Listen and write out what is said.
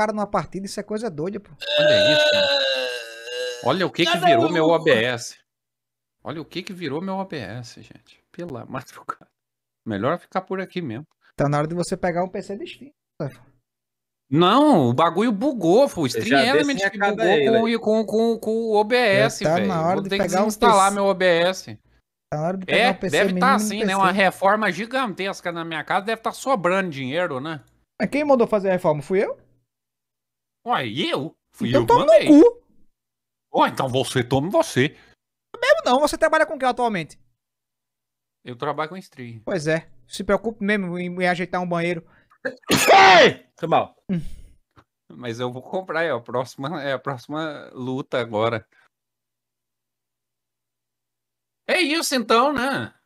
cara numa partida, isso é coisa doida, pô. Olha isso, é. cara. Olha o que que virou meu OBS. Olha o que que virou meu OBS, gente. Pela madrugada. Melhor ficar por aqui mesmo. Tá na hora de você pegar um PC de Steam. Não, o bagulho bugou, foi. O Stream é Element que bugou com, né? com, com, com, o OBS, tá velho. Tá na hora Vou de pegar instalar um meu OBS. Tá na hora de pegar é, um PC deve estar tá assim, né? Uma reforma gigantesca na minha casa, deve estar tá sobrando dinheiro, né? Mas quem mandou fazer a reforma? Fui eu? Ué, e eu? Fui então eu tomo mandei. no cu. Ué, então você toma você. É mesmo não, você trabalha com o que atualmente? Eu trabalho com stream. Pois é. Se preocupe mesmo em, em ajeitar um banheiro. Tô mal. Hum. Mas eu vou comprar, é a próxima, é a próxima luta agora. É isso então, né?